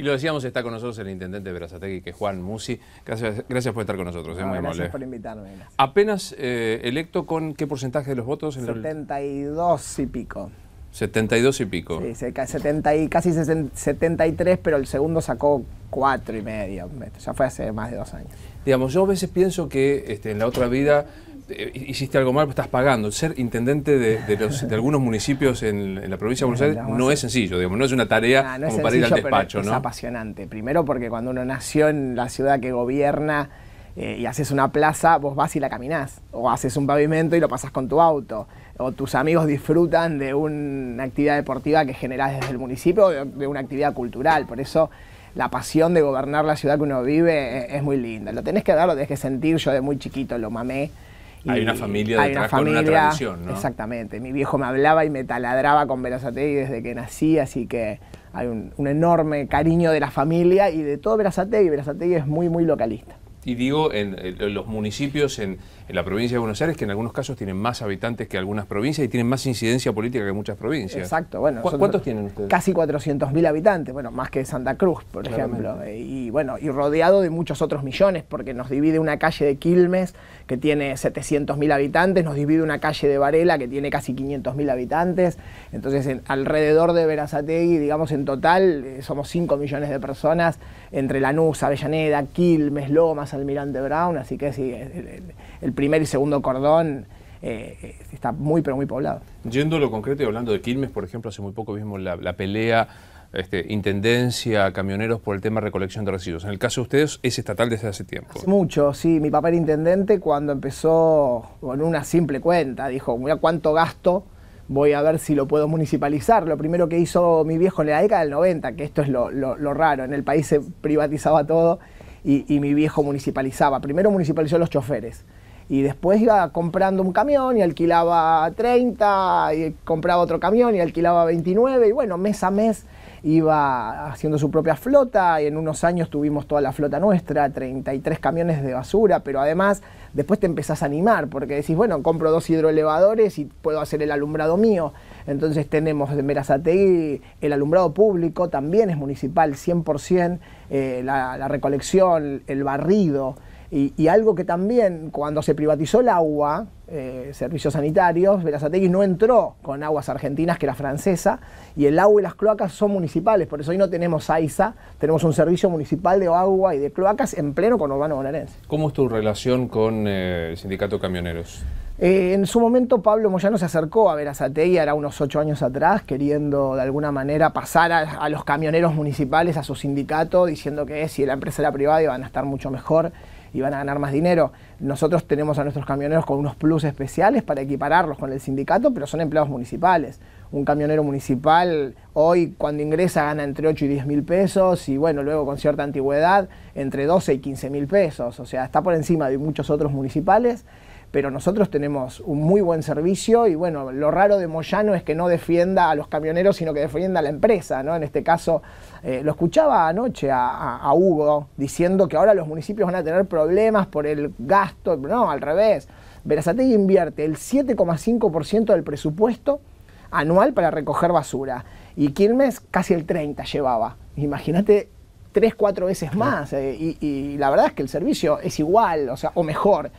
Y lo decíamos, está con nosotros el intendente de Verazategui, que es Juan Musi. Gracias, por estar con nosotros, ¿eh? gracias por invitarme. Apenas eh, electo con qué porcentaje de los votos? En 72 y pico. 72 y pico. Sí, 70 y, casi 73, pero el segundo sacó cuatro y medio. Ya fue hace más de dos años. Digamos, yo a veces pienso que este, en la otra vida eh, hiciste algo mal, estás pagando. Ser intendente de, algunos municipios en, la provincia de Buenos Aires no es sencillo, digamos, no es una tarea ah, como para ir al despacho. ¿no? Es apasionante. Primero porque cuando uno nació en la ciudad que gobierna eh, y haces una plaza, vos vas y la caminás, o haces un pavimento y lo pasás con tu auto, o tus amigos disfrutan de una actividad deportiva que generás desde el municipio o de, una actividad cultural. Por eso la pasión de gobernar la ciudad que uno vive eh, es, muy linda. Lo tenés que ver, lo tenés que sentir. Yo de muy chiquito lo mamé hay una familia con una tradición, ¿no? Exactamente. Mi viejo me hablaba y me taladraba con Verazategui desde que nací, así que hay un, enorme cariño de la familia y de todo Verazategui. Verazategui es muy, muy localista. Y digo, en los municipios, en, en la provincia de Buenos Aires, que en algunos casos tienen más habitantes que algunas provincias y tienen más incidencia política que muchas provincias. Exacto, bueno. ¿Cuántos tienen ustedes? Casi 400.000 habitantes, bueno, más que Santa Cruz, por ejemplo. Y bueno, y rodeado de muchos otros millones, porque nos divide una calle de Quilmes, que tiene 700.000 habitantes, nos divide una calle de Varela, que tiene casi 500.000 habitantes. Entonces, alrededor de Verazategui, digamos, en total, eh, somos 5 millones de personas entre Lanús, Avellaneda, Quilmes, Lomas, Almirante Brown, así que sí, el primer y segundo cordón eh, eh, está muy, pero muy poblado. Yendo a lo concreto y hablando de Quilmes, por ejemplo, hace muy poco vimos la, pelea este, intendencia, camioneros por el tema recolección de residuos. En el caso de ustedes es estatal desde hace tiempo. Hace mucho, sí. Mi papá era intendente cuando empezó con una simple cuenta. Dijo, mira cuánto gasto, voy a ver si lo puedo municipalizar. Lo primero que hizo mi viejo en la década del 90, que esto es lo, raro, en el país se privatizaba todo y mi viejo municipalizaba. Primero municipalizó los choferes y después iba comprando un camión y alquilaba 30, y compraba otro camión y alquilaba 29, y bueno, mes a mes iba haciendo su propia flota y en unos años tuvimos toda la flota nuestra, 33 camiones de basura, pero además después te empezás a animar porque decís, bueno, compro dos hidroelevadores y puedo hacer el alumbrado mío. Entonces tenemos de Merazategui el alumbrado público, también es municipal, 100%, eh, la, la recolección, el barrido. Y, algo que también, cuando se privatizó el agua, eh, servicios sanitarios, Verazategui no entró con aguas argentinas, que era francesa, y el agua y las cloacas son municipales, por eso hoy no tenemos AISA, tenemos un servicio municipal de agua y de cloacas en pleno con Urbano Bonaerense. ¿Cómo es tu relación con eh, el Sindicato Camioneros? Eh, en su momento Pablo Moyano se acercó a Verazategui, era unos ocho años atrás, queriendo de alguna manera pasar a los camioneros municipales, a su sindicato, diciendo que si la empresa era privada iban a estar mucho mejor y van a ganar más dinero. Nosotros tenemos a nuestros camioneros con unos plus especiales para equipararlos con el sindicato, pero son empleados municipales. Un camionero municipal hoy cuando ingresa gana entre 8 y 10 mil pesos y bueno, luego con cierta antigüedad entre 12 y 15 mil pesos. O sea, está por encima de muchos otros municipales pero nosotros tenemos un muy buen servicio y bueno, lo raro de Moyano es que no defienda a los camioneros, sino que defienda a la empresa, ¿no? En este caso, eh, lo escuchaba anoche a, Hugo diciendo que ahora los municipios van a tener problemas por el gasto, no, al revés. Verazategui invierte el 7,5% del presupuesto anual para recoger basura y Quilmes casi el 30 llevaba. Imagínate tres, cuatro veces más eh, y, y la verdad es que el servicio es igual, o sea, o mejor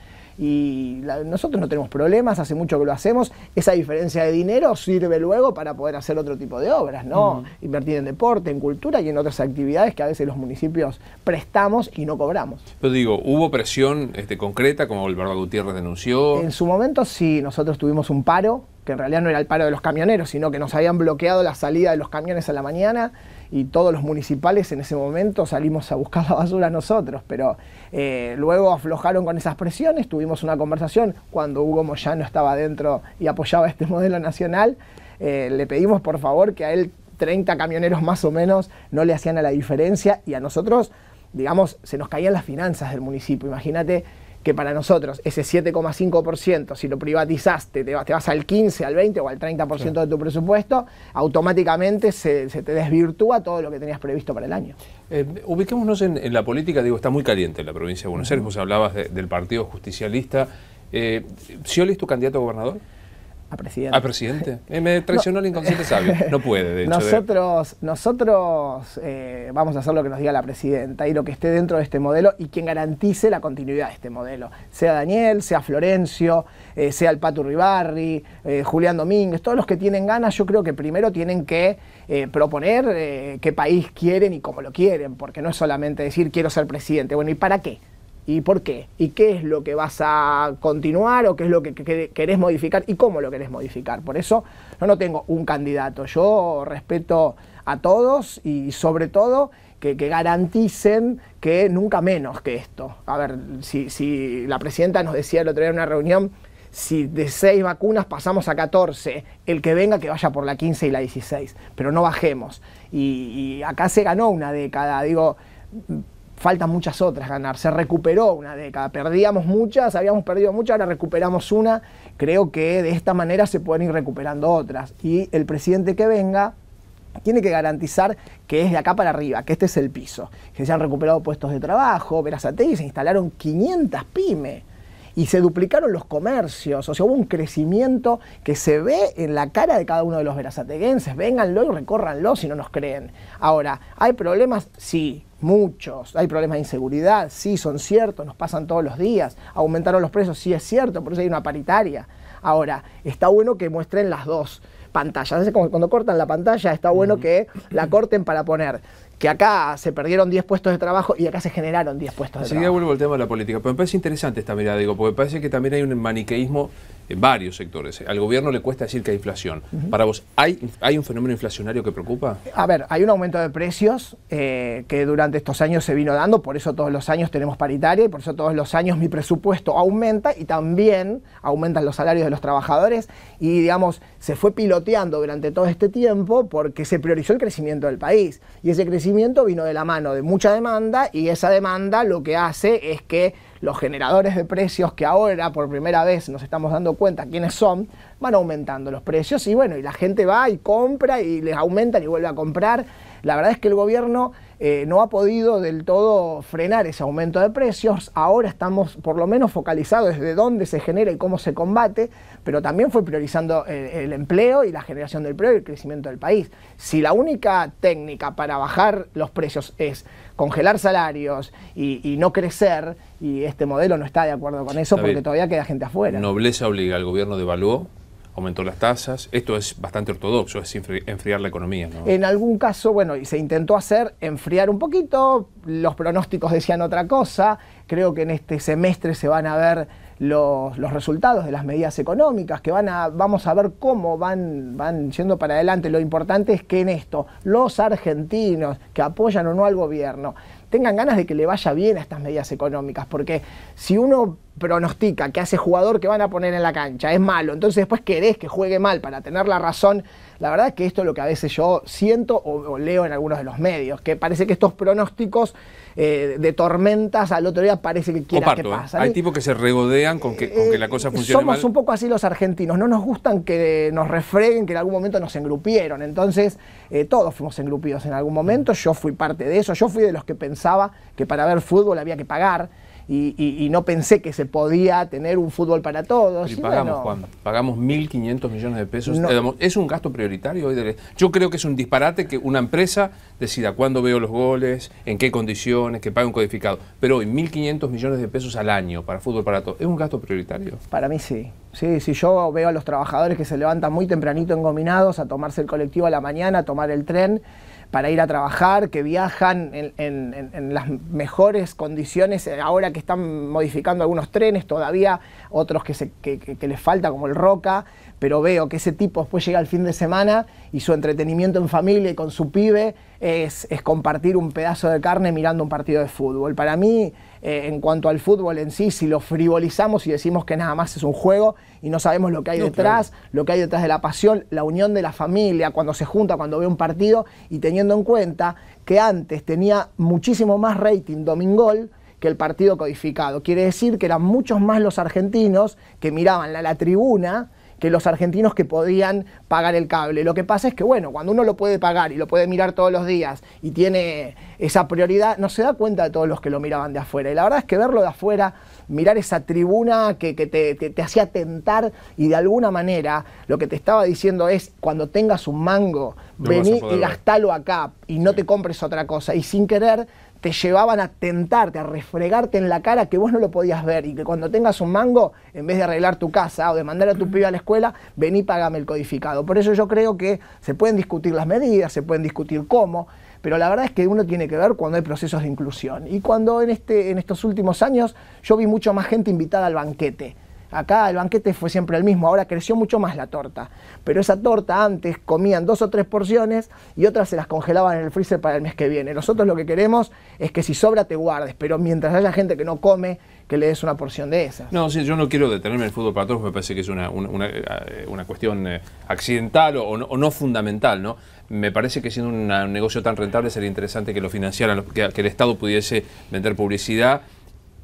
y nosotros no tenemos problemas, hace mucho que lo hacemos, esa diferencia de dinero sirve luego para poder hacer otro tipo de obras, ¿no? Mm. Invertir en deporte, en cultura y en otras actividades que a veces los municipios prestamos y no cobramos. Pero digo, ¿hubo presión este, concreta como el Alberto Gutiérrez denunció? En su momento sí, nosotros tuvimos un paro, que en realidad no era el paro de los camioneros, sino que nos habían bloqueado la salida de los camiones a la mañana y todos los municipales en ese momento salimos a buscar la basura nosotros, pero eh, luego aflojaron con esas presiones, tuvimos una conversación cuando Hugo Moyano estaba dentro y apoyaba este modelo nacional, eh, le pedimos por favor que a él 30 camioneros más o menos no le hacían a la diferencia y a nosotros digamos, se nos caían las finanzas del municipio. Imagínate que para nosotros ese 7,5%, si lo privatizaste, te vas, te vas al 15, al 20 o al 30% de tu presupuesto, automáticamente se, te desvirtúa todo lo que tenías previsto para el año. Eh, ubiquémonos en, la política, digo, está muy caliente en la provincia de Buenos Aires, vos hablabas del Partido Justicialista. Eh, es tu candidato a gobernador? A presidente. A ah, presidente. Eh, me traicionó el inconsciente sabio. No puede, de hecho. Nosotros, nosotros eh, vamos a hacer lo que nos diga la presidenta y lo que esté dentro de este modelo y quien garantice la continuidad de este modelo. Sea Daniel, sea Florencio, eh, sea el Pato Ribarri, Julián Domínguez, todos los que tienen ganas, yo creo que primero tienen que proponer qué país quieren y cómo lo quieren, porque no es solamente decir quiero ser presidente. Bueno, ¿y para qué? ¿Y por qué? ¿Y qué es lo que vas a continuar o qué es lo que querés modificar y cómo lo querés modificar? Por eso yo no tengo un candidato, yo respeto a todos y sobre todo que, garanticen que nunca menos que esto. A ver, si, la presidenta nos decía el otro día en una reunión, si de seis vacunas pasamos a 14, el que venga que vaya por la 15 y la 16, pero no bajemos. y acá se ganó una década, digo, faltan muchas otras ganar. Se recuperó una década, perdíamos muchas, habíamos perdido muchas, ahora recuperamos una. Creo que de esta manera se pueden ir recuperando otras. Y el presidente que venga tiene que garantizar que es de acá para arriba, que este es el piso, que se han recuperado puestos de trabajo. Verazategui se instalaron 500 pymes y se duplicaron los comercios, o sea, hubo un crecimiento que se ve en la cara de cada uno de los verazateguenses, vénganlo y recórranlo si no nos creen. Ahora, ¿hay problemas? Sí, muchos. Hay problemas de inseguridad, sí, son ciertos, nos pasan todos los días. Aumentaron los precios, sí es cierto, por eso hay una paritaria. Ahora, está bueno que muestren las dos pantallas. cuando cortan la pantalla, está bueno que la corten para poner que acá se perdieron 10 puestos de trabajo y acá se generaron 10 puestos de trabajo. Enseguida vuelvo al tema de la política, pero me parece interesante esta mirada, digo, porque parece que también hay un maniqueísmo en varios sectores. Al gobierno le cuesta decir que hay inflación. Para vos, ¿hay, ¿hay un fenómeno inflacionario que preocupa? A ver, hay un aumento de precios eh, que durante estos años se vino dando, por eso todos los años tenemos paritaria y por eso todos los años mi presupuesto aumenta y también aumentan los salarios de los trabajadores y digamos, se fue piloteando durante todo este tiempo porque se priorizó el crecimiento del país y ese crecimiento vino de la mano de mucha demanda y esa demanda lo que hace es que los generadores de precios que ahora por primera vez nos estamos dando cuenta quiénes son, van aumentando los precios y bueno, y la gente va y compra y les aumentan y vuelve a comprar. La verdad es que el gobierno eh, no ha podido del todo frenar ese aumento de precios. Ahora estamos por lo menos focalizados desde dónde se genera y cómo se combate, pero también fue priorizando el, empleo y la generación del empleo y el crecimiento del país. Si la única técnica para bajar los precios es congelar salarios y, no crecer, y este modelo no está de acuerdo con eso porque todavía queda gente afuera. Nobleza obliga, al gobierno devaluó, aumentó las tasas, esto es bastante ortodoxo, es enfriar la economía. En algún caso, bueno, y se intentó hacer enfriar un poquito, los pronósticos decían otra cosa, creo que en este semestre se van a ver los, resultados de las medidas económicas, que van a, vamos a ver cómo van, van yendo para adelante. Lo importante es que en esto los argentinos que apoyan o no al gobierno tengan ganas de que le vaya bien a estas medidas económicas, porque si uno pronostica que hace jugador que van a poner en la cancha es malo, entonces después querés que juegue mal para tener la razón la verdad que esto es lo que a veces yo siento o, leo en algunos de los medios, que parece que estos pronósticos eh, de tormentas al otro día parece que quieren que ¿eh? pasa. Hay tipos que se regodean con que, la cosa eh, funcione Somos un poco así los argentinos, no nos gustan que nos refreguen, que en algún momento nos engrupieron. Entonces, todos fuimos engrupidos en algún momento, yo fui parte de eso, yo fui de los que pensaba que para ver fútbol había que pagar y, no pensé que se podía tener un fútbol para todos. Y, pagamos, Juan, pagamos 1.500 millones de pesos. Es un gasto prioritario hoy. Yo creo que es un disparate que una empresa decida cuándo veo los goles, en qué condiciones, que pague un codificado. Pero hoy 1.500 millones de pesos al año para fútbol para todos. ¿Es un gasto prioritario? Para mí sí. Sí, sí, yo veo a los trabajadores que se levantan muy tempranito engominados a tomarse el colectivo a la mañana, a tomar el tren para ir a trabajar, que viajan en, las mejores condiciones, eh, ahora que están modificando algunos trenes todavía, otros que, que les falta, como el Roca, pero veo que ese tipo después llega al fin de semana y su entretenimiento en familia y con su pibe es, compartir un pedazo de carne mirando un partido de fútbol. Para mí, eh, en cuanto al fútbol en sí, si lo frivolizamos y decimos que nada más es un juego y no sabemos lo que hay detrás, lo que hay detrás de la pasión, la unión de la familia, cuando se junta, cuando ve un partido y teniendo en cuenta que antes tenía muchísimo más rating Domingol, que el partido codificado. Quiere decir que eran muchos más los argentinos que miraban la, la tribuna que los argentinos que podían pagar el cable. Lo que pasa es que, bueno, cuando uno lo puede pagar y lo puede mirar todos los días y tiene esa prioridad, no se da cuenta de todos los que lo miraban de afuera. Y la verdad es que verlo de afuera, mirar esa tribuna que, te, hacía tentar y de alguna manera lo que te estaba diciendo es, cuando tengas un mango, vení y gastalo acá y no te compres otra cosa. Y sin querer te llevaban a tentarte, a refregarte en la cara que vos no lo podías ver y que cuando tengas un mango, en vez de arreglar tu casa o de mandar a tu pibe a la escuela, vení y pagame el codificado. Por eso yo creo que se pueden discutir las medidas, se pueden discutir cómo, pero la verdad es que uno tiene que ver cuando hay procesos de inclusión. Y cuando en, este, en estos últimos años yo vi mucho más gente invitada al banquete Acá el banquete fue siempre el mismo, ahora creció mucho más la torta. Pero esa torta antes comían dos o tres porciones y otras se las congelaban en el freezer para el mes que viene. Nosotros lo que queremos es que si sobra te guardes, pero mientras haya gente que no come, que le des una porción de esas. No, sí, yo no quiero detenerme en el fútbol para todos, me parece que es una, eh, cuestión eh, accidental o, no, fundamental, ¿no? Me parece que siendo un negocio tan rentable sería interesante que lo financiaran, que el Estado pudiese vender publicidad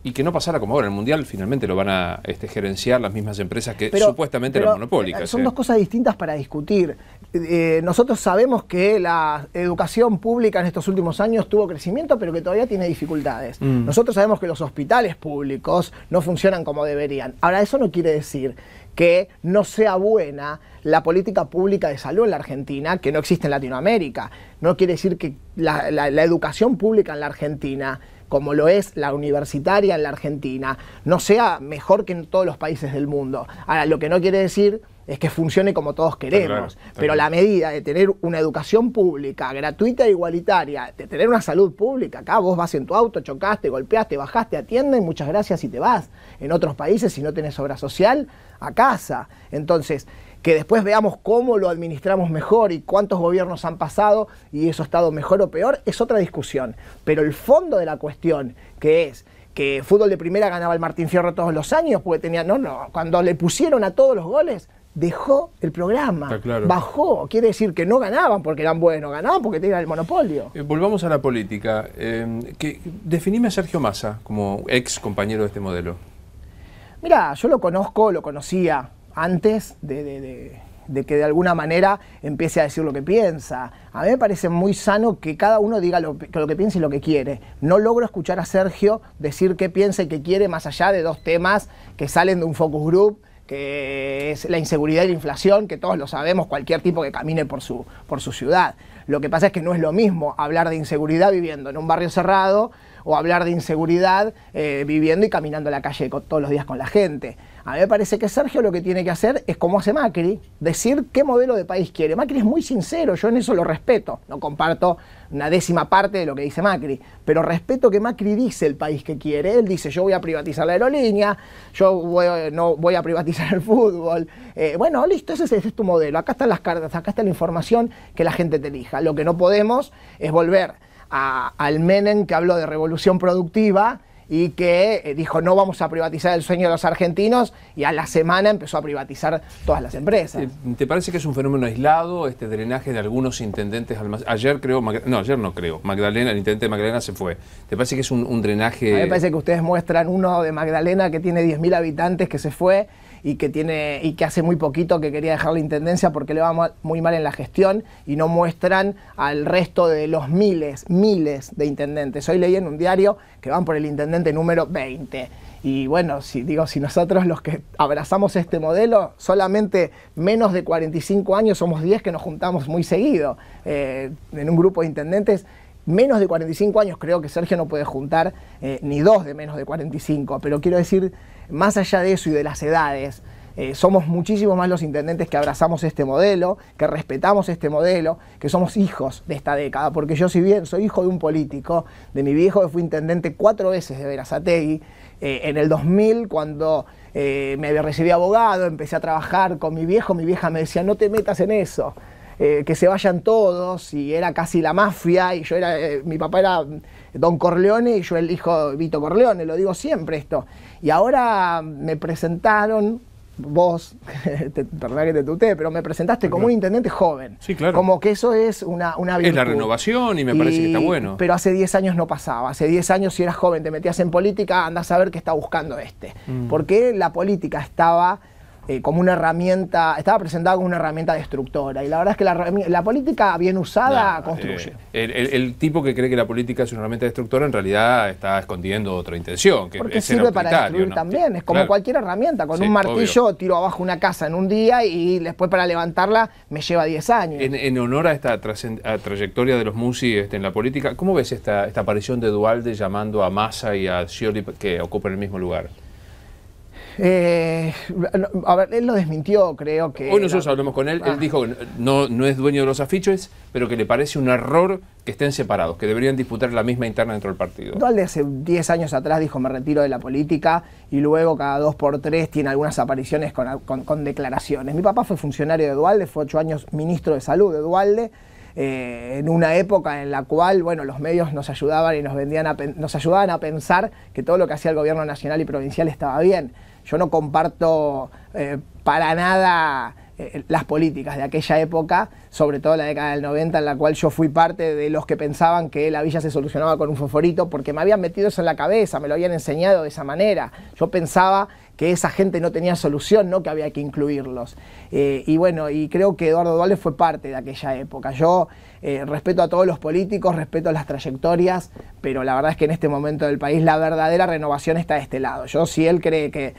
y que no pasara como ahora. en El Mundial finalmente lo van a este, gerenciar las mismas empresas que supuestamente eran monopólicas. Eh, son eh. dos cosas distintas para discutir. Eh, nosotros sabemos que la educación pública en estos últimos años tuvo crecimiento, pero que todavía tiene dificultades. Mm. Nosotros sabemos que los hospitales públicos no funcionan como deberían. Ahora, eso no quiere decir que no sea buena la política pública de salud en la Argentina, que no existe en Latinoamérica. No quiere decir que la educación pública en la Argentina como lo es la universitaria en la Argentina, no sea mejor que en todos los países del mundo. Ahora, lo que no quiere decir es que funcione como todos queremos. Pero la medida de tener una educación pública, gratuita e igualitaria, de tener una salud pública, acá vos vas en tu auto, chocaste, golpeaste, bajaste, atienden, muchas gracias y te vas. En otros países, si no tenés obra social, a casa. Entonces, que después veamos cómo lo administramos mejor y cuántos gobiernos han pasado y eso ha estado mejor o peor, es otra discusión. Pero el fondo de la cuestión, que es que fútbol de primera ganaba el Martín Fierro todos los años, porque tenía, no, no, cuando le pusieron a todos los goles, dejó el programa, bajó, quiere decir que no ganaban porque eran buenos, ganaban porque tenían el monopolio. Eh, volvamos a la política. Em, que, definime a Sergio Massa como ex compañero de este modelo. Mira, yo lo conozco, lo conocía antes de, que de alguna manera empiece a decir lo que piensa. A mí me parece muy sano que cada uno diga lo que, piensa y lo que quiere. No logro escuchar a Sergio decir qué piensa y qué quiere más allá de dos temas que salen de un focus group que es la inseguridad y la inflación, que todos lo sabemos, cualquier tipo que camine por su, por su ciudad. Lo que pasa es que no es lo mismo hablar de inseguridad viviendo en un barrio cerrado o hablar de inseguridad eh, viviendo y caminando a la calle todos los días con la gente. A mí me parece que Sergio lo que tiene que hacer es como hace Macri, decir qué modelo de país quiere. Macri es muy sincero, yo en eso lo respeto, no comparto una décima parte de lo que dice Macri, pero respeto que Macri dice el país que quiere. Él dice, yo voy a privatizar la aerolínea, yo no voy a privatizar el fútbol. Eh, bueno, listo, ese, ese, es tu modelo. Acá están las cartas, acá está la información que la gente te elija. Lo que no podemos es volver al Menem que habló de revolución productiva y que eh, dijo no vamos a privatizar el sueño de los argentinos y a la semana empezó a privatizar todas las empresas. Eh, ¿Te parece que es un fenómeno aislado este drenaje de algunos intendentes? Ayer creo, no, ayer no creo, Magdalena, el intendente de Magdalena se fue. ¿Te parece que es un, un drenaje? A mí me parece que ustedes muestran uno de Magdalena que tiene 10.000 habitantes que se fue y que, tiene, y que hace muy poquito que quería dejar la intendencia porque le va muy mal en la gestión y no muestran al resto de los miles, miles de intendentes. Hoy leí en un diario que van por el intendente número 20. Y bueno, si digo, si nosotros los que abrazamos este modelo, solamente menos de 45 años somos 10 que nos juntamos muy seguido eh, en un grupo de intendentes menos de 45 años, creo que Sergio no puede juntar eh, ni dos de menos de 45, pero quiero decir, más allá de eso y de las edades, eh, somos muchísimos más los intendentes que abrazamos este modelo, que respetamos este modelo, que somos hijos de esta década, porque yo si bien soy hijo de un político, de mi viejo que fue intendente cuatro veces de Verazategui, eh, en el 2000 cuando eh, me recibí abogado, empecé a trabajar con mi viejo, mi vieja me decía, no te metas en eso. Eh, que se vayan todos, y era casi la mafia, y yo era, eh, mi papá era Don Corleone y yo el hijo Vito Corleone, lo digo siempre esto. Y ahora me presentaron, vos, perdón que te pero me presentaste como un intendente joven. Sí, claro. Como que eso es una, una Es la renovación y me parece que está bueno. Pero hace 10 años no pasaba. Hace 10 años si eras joven, te metías en política, andás a ver qué está buscando este. Mm. Porque la política estaba eh, como una herramienta, estaba presentada como una herramienta destructora. Y la verdad es que la, política bien usada construye. Eh, el, tipo que cree que la política es una herramienta destructora en realidad está escondiendo otra intención. Que Porque sirve para destruir también, es como cualquier herramienta. Con un martillo tiro abajo una casa en un día y después para levantarla me lleva 10 años. En, honor a esta trayectoria de los Musi este, en la política, ¿cómo ves esta, aparición de Dualde llamando a Massa y a Scioli que ocupan el mismo lugar? Eh, a ver, él lo desmintió, creo que. Hoy nosotros hablamos con él, él ah. dijo que no, no es dueño de los afiches, pero que le parece un error que estén separados, que deberían disputar la misma interna dentro del partido. Dualde hace 10 años atrás dijo me retiro de la política y luego cada dos por tres tiene algunas apariciones con, declaraciones. Mi papá fue funcionario de Dualde, fue ocho años ministro de salud de Dualde. Eh, en una época en la cual bueno, los medios nos ayudaban y nos, vendían nos ayudaban a pensar que todo lo que hacía el gobierno nacional y provincial estaba bien. Yo no comparto eh, para nada eh, las políticas de aquella época, sobre todo la década del 90, en la cual yo fui parte de los que pensaban que la villa se solucionaba con un foforito, porque me habían metido eso en la cabeza, me lo habían enseñado de esa manera. Yo pensaba que esa gente no tenía solución, ¿no? que había que incluirlos. Eh, y bueno, y creo que Eduardo Duales fue parte de aquella época. Yo eh, respeto a todos los políticos, respeto las trayectorias, pero la verdad es que en este momento del país la verdadera renovación está de este lado. Yo, si él cree que,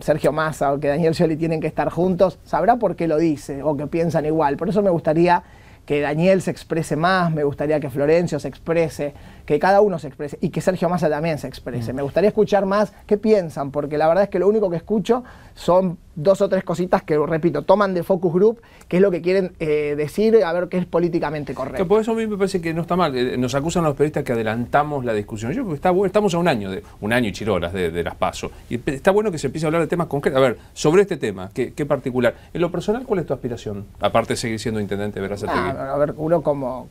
Sergio Massa o que Daniel Scioli tienen que estar juntos, sabrá por qué lo dice o que piensan igual. Por eso me gustaría que Daniel se exprese más, me gustaría que Florencio se exprese, que cada uno se exprese y que Sergio Massa también se exprese. Mm. Me gustaría escuchar más qué piensan, porque la verdad es que lo único que escucho son dos o tres cositas que, repito, toman de focus group, qué es lo que quieren eh, decir, a ver qué es políticamente correcto. por eso a mí me parece que no está mal. Eh, nos acusan los periodistas que adelantamos la discusión. Yo está bueno, estamos a un año, de, un año y chiroras de, de las pasos. Y está bueno que se empiece a hablar de temas concretos. A ver, sobre este tema, ¿qué, particular? En lo personal, ¿cuál es tu aspiración? Aparte de seguir siendo intendente de Berazategui. Ah, a ver, uno como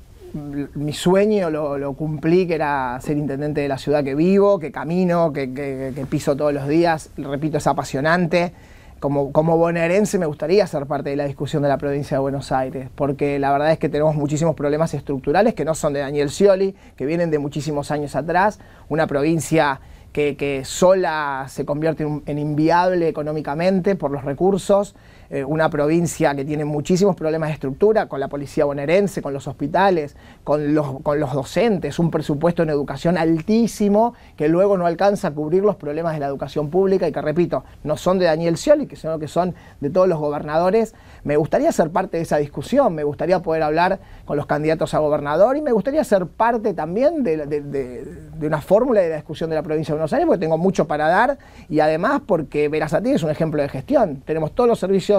mi sueño lo, cumplí, que era ser intendente de la ciudad que vivo, que camino, que, piso todos los días. Repito, es apasionante. Como, como, bonaerense me gustaría ser parte de la discusión de la provincia de Buenos Aires, porque la verdad es que tenemos muchísimos problemas estructurales que no son de Daniel Scioli, que vienen de muchísimos años atrás, una provincia que, que sola se convierte en inviable económicamente por los recursos, eh, una provincia que tiene muchísimos problemas de estructura, con la policía bonaerense, con los hospitales, con los, con los docentes, un presupuesto en educación altísimo que luego no alcanza a cubrir los problemas de la educación pública y que, repito, no son de Daniel Scioli, sino que son de todos los gobernadores. Me gustaría ser parte de esa discusión, me gustaría poder hablar con los candidatos a gobernador y me gustaría ser parte también de, una fórmula de la discusión de la provincia de Buenos Aires, porque tengo mucho para dar y además porque Verazatí es un ejemplo de gestión. Tenemos todos los servicios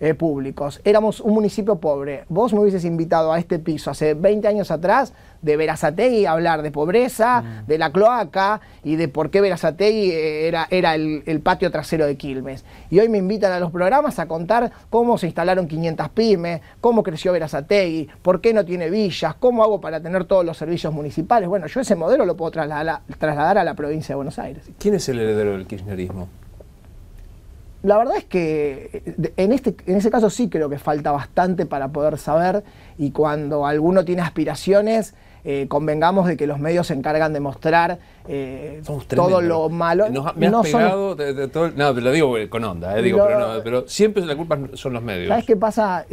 eh, públicos. Éramos un municipio pobre. Vos me hubieses invitado a este piso hace 20 años atrás de Verazategui a hablar de pobreza, mm. de la cloaca y de por qué Verazategui eh, era, era el, patio trasero de Quilmes. Y hoy me invitan a los programas a contar cómo se instalaron 500 pymes, cómo creció Verazategui, por qué no tiene villas, cómo hago para tener todos los servicios municipales. Bueno, yo ese modelo lo puedo trasladar a la provincia de Buenos Aires. ¿Quién es el heredero del kirchnerismo? la verdad es que eh, en, este, en ese caso sí creo que falta bastante para poder saber y cuando alguno tiene aspiraciones, eh, convengamos de que los medios se encargan de mostrar eh, todo lo malo. me no pegado te lo digo con onda, digo, pero, no, pero, siempre la culpa son los medios. ¿Sabes qué pasa?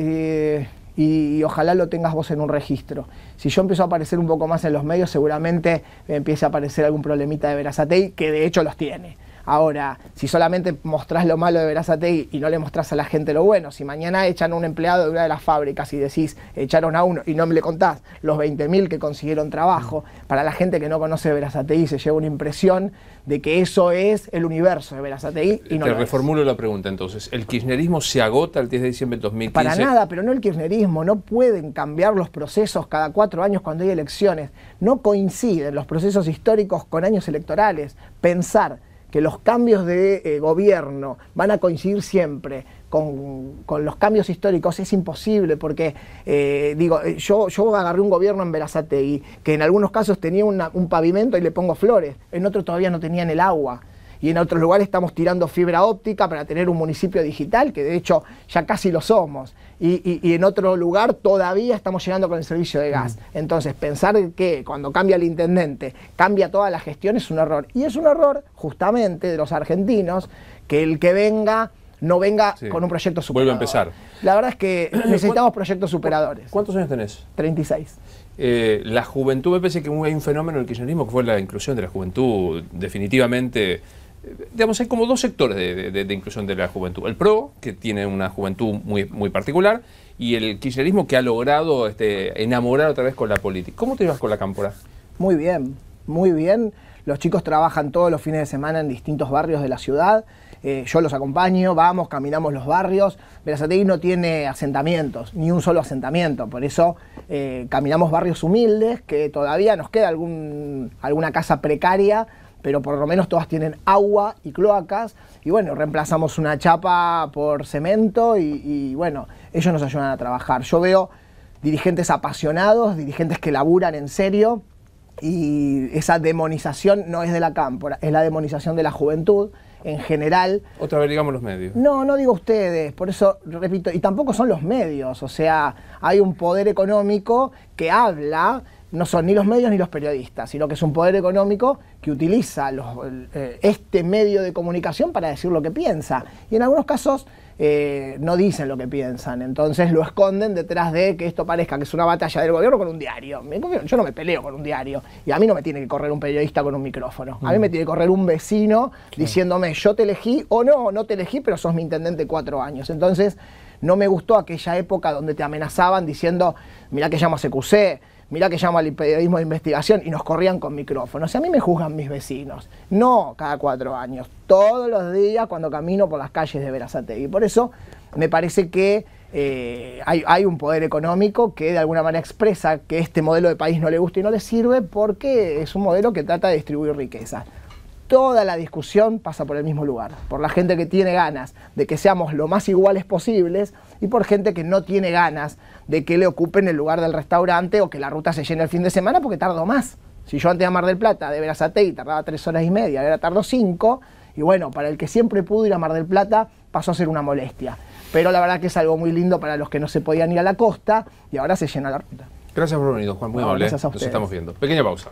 Y, ojalá lo tengas vos en un registro. Si yo empiezo a aparecer un poco más en los medios, seguramente empiece a aparecer algún problemita de Verazatei, que de hecho los tiene. Ahora, si solamente mostrás lo malo de Verazategui y no le mostrás a la gente lo bueno, si mañana echan a un empleado de una de las fábricas y decís, echaron a uno y no me le contás los 20.000 que consiguieron trabajo, para la gente que no conoce Verazategui se lleva una impresión de que eso es el universo de Verazategui y no Te reformulo la pregunta entonces. ¿El kirchnerismo se agota el 10 de diciembre de 2015? Para nada, pero no el kirchnerismo. No pueden cambiar los procesos cada cuatro años cuando hay elecciones. No coinciden los procesos históricos con años electorales. Pensar que los cambios de eh, gobierno van a coincidir siempre con, los cambios históricos es imposible porque, eh, digo, eh, yo, agarré un gobierno en Verazategui que en algunos casos tenía un pavimento y le pongo flores, en otros todavía no tenían el agua y en otros lugares estamos tirando fibra óptica para tener un municipio digital, que de hecho ya casi lo somos, y, en otro lugar todavía estamos llegando con el servicio de gas. Mm. Entonces, pensar que cuando cambia el intendente, cambia toda la gestión es un error. Y es un error justamente de los argentinos que el que venga no venga con un proyecto superador. Vuelve a empezar. La verdad es que necesitamos proyectos superadores. ¿Cuántos años tenés? 36. Eh, la juventud, me parece que hay un fenómeno en el kirchnerismo que fue la inclusión de la juventud. Definitivamente digamos, hay como dos sectores de, inclusión de la juventud. El PRO, que tiene una juventud muy, particular, y el kirchnerismo que ha logrado este, enamorar otra vez con la política. ¿Cómo te ibas con la cámpora? Muy bien, muy bien. Los chicos trabajan todos los fines de semana en distintos barrios de la ciudad. Eh, yo los acompaño, vamos, caminamos los barrios. Berazategui no tiene asentamientos, ni un solo asentamiento, por eso eh, caminamos barrios humildes que todavía nos queda algún, alguna casa precaria pero por lo menos todas tienen agua y cloacas. Y bueno, reemplazamos una chapa por cemento y, bueno, ellos nos ayudan a trabajar. Yo veo dirigentes apasionados, dirigentes que laburan en serio y esa demonización no es de la cámpora, es la demonización de la juventud en general. Otra vez digamos los medios. No, no digo ustedes, por eso repito, y tampoco son los medios, o sea, hay un poder económico que habla no son ni los medios ni los periodistas, sino que es un poder económico que utiliza eh, este medio de comunicación para decir lo que piensa. Y en algunos casos eh, no dicen lo que piensan, entonces lo esconden detrás de que esto parezca que es una batalla del gobierno con un diario. Yo no me peleo con un diario y a mí no me tiene que correr un periodista con un micrófono, a mí mm. me tiene que correr un vecino diciéndome yo te elegí o no, no te elegí, pero sos mi intendente cuatro años. Entonces no me gustó aquella época donde te amenazaban diciendo, mirá que llamo a mirá que llamo al periodismo de investigación y nos corrían con micrófonos. Y a mí me juzgan mis vecinos, no cada cuatro años, todos los días cuando camino por las calles de y Por eso me parece que eh, hay, hay, un poder económico que de alguna manera expresa que este modelo de país no le gusta y no le sirve porque es un modelo que trata de distribuir riqueza toda la discusión pasa por el mismo lugar, por la gente que tiene ganas de que seamos lo más iguales posibles y por gente que no tiene ganas de que le ocupen el lugar del restaurante o que la ruta se llene el fin de semana porque tardo más. Si yo antes a Mar del Plata, de y tardaba tres horas y media, ahora tardo cinco, y bueno, para el que siempre pudo ir a Mar del Plata pasó a ser una molestia. Pero la verdad que es algo muy lindo para los que no se podían ir a la costa y ahora se llena la ruta. Gracias por venir, Juan. Muy amable. Nos estamos viendo. Pequeña pausa.